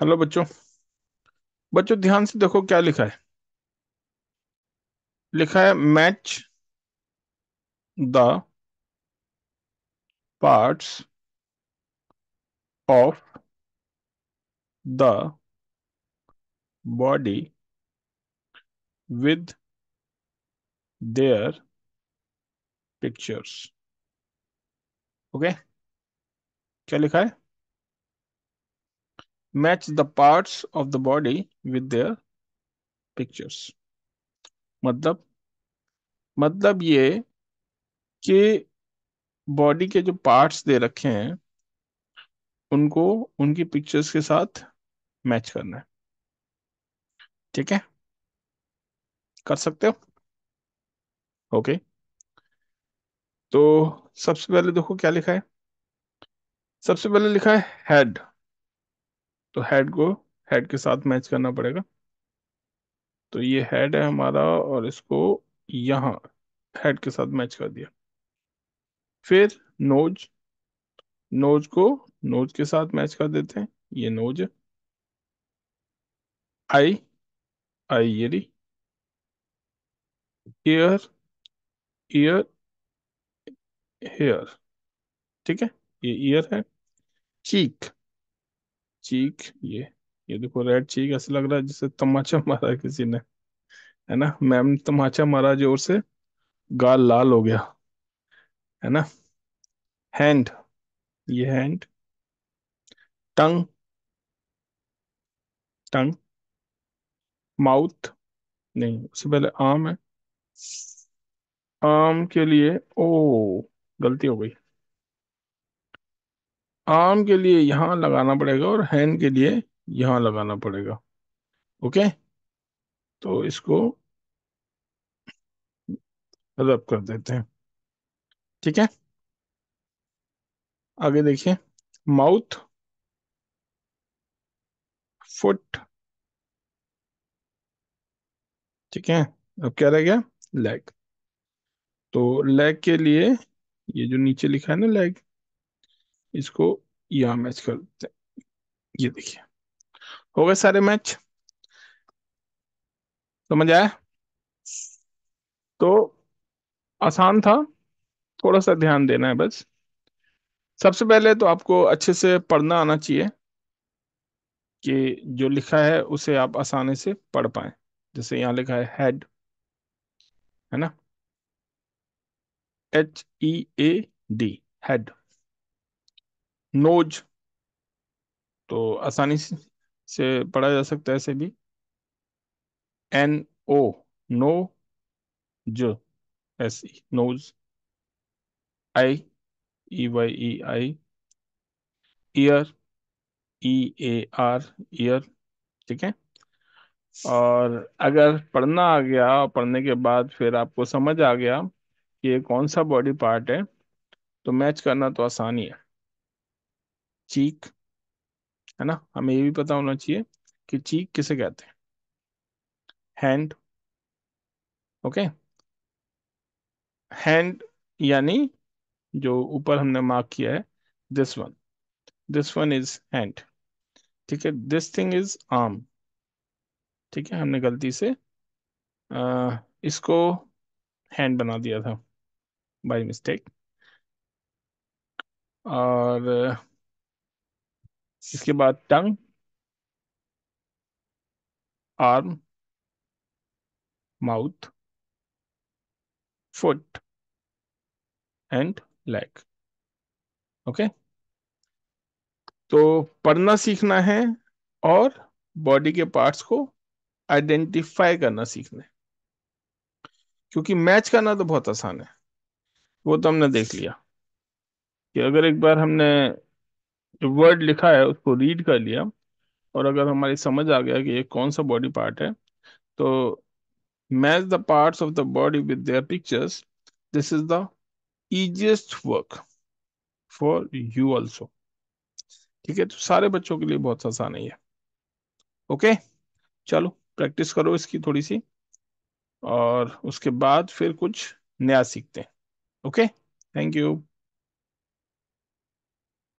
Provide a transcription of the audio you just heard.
hello बच्चों बच्चों ध्यान से देखो क्या लिखा है लिखा है match the parts of the body with their pictures okay क्या लिखा है match the parts of the body with their pictures मतलब मतलब ये कि बॉडी के जो पार्ट्स दे रखे हैं उनको उनकी पिक्चर्स के साथ मैच करना है ठीक है कर सकते हो ओके तो सबसे पहले देखो क्या लिखा है सबसे पहले लिखा है हेड तो हेड को हेड के साथ मैच करना पड़ेगा तो ये हेड है हमारा और इसको यहाँ हेड के साथ मैच कर दिया फिर नोज नोज को नोज के साथ मैच कर देते हैं ये नोज है आई आई ये रही ईयर ईयर हेयर ठीक है ये ईयर है चीक चीक ये ये देखो रेड चीक ऐसा लग रहा है जैसे तमाचा मारा किसी ने है ना मैम तमाचा मारा जोर से गाल लाल हो गया है ना हैंड ये हैंड टंग टंग माउथ नहीं उससे पहले आम है आम के लिए ओ गलती हो गई आर्म के लिए यहाँ लगाना पड़ेगा और हैंड के लिए यहाँ लगाना पड़ेगा ओके तो इसको रब कर देते हैं ठीक है आगे देखिए माउथ फुट ठीक है अब क्या रह गया लेग तो लेग के लिए ये जो नीचे लिखा है ना लेग इसको यहाँ मैच कर देते हैं ये देखिए हो गए सारे मैच समझ आया तो आसान था थोड़ा सा ध्यान देना है बस सबसे पहले तो आपको अच्छे से पढ़ना आना चाहिए कि जो लिखा है उसे आप आसानी से पढ़ पाए जैसे यहाँ लिखा है हेड है ना H E A D head nose तो आसानी से पढ़ा जा सकता है ऐसे भी एन ओ नो ज S E nose eye E Y E eye ear E A R ear ठीक है और अगर पढ़ना आ गया पढ़ने के बाद फिर आपको समझ आ गया कि ये कौन सा बॉडी पार्ट है तो मैच करना तो आसान ही है चीक है ना हमें ये भी पता होना चाहिए कि चीक किसे कहते हैं हैंड ओके हैंड यानी जो ऊपर हमने मार्क किया है this one this one is hand ठीक है दिस थिंग इज आर्म ठीक है हमने गलती से आ, इसको हैंड बना दिया था बाय मिस्टेक और इसके बाद tongue arm mouth foot and leg okay तो पढ़ना सीखना है और बॉडी के पार्ट्स को आइडेंटिफाई करना सीखना है क्योंकि मैच करना तो बहुत आसान है वो तो हमने देख लिया कि अगर एक बार हमने जो वर्ड लिखा है उसको रीड कर लिया और अगर हमारी समझ आ गया कि ये कौन सा बॉडी पार्ट है तो match the parts of the body with their pictures this is the easiest work for you also ठीक है तो सारे बच्चों के लिए बहुत आसान है ये ओके चलो प्रैक्टिस करो इसकी थोड़ी सी और उसके बाद फिर कुछ नया सीखते हैं ओके थैंक यू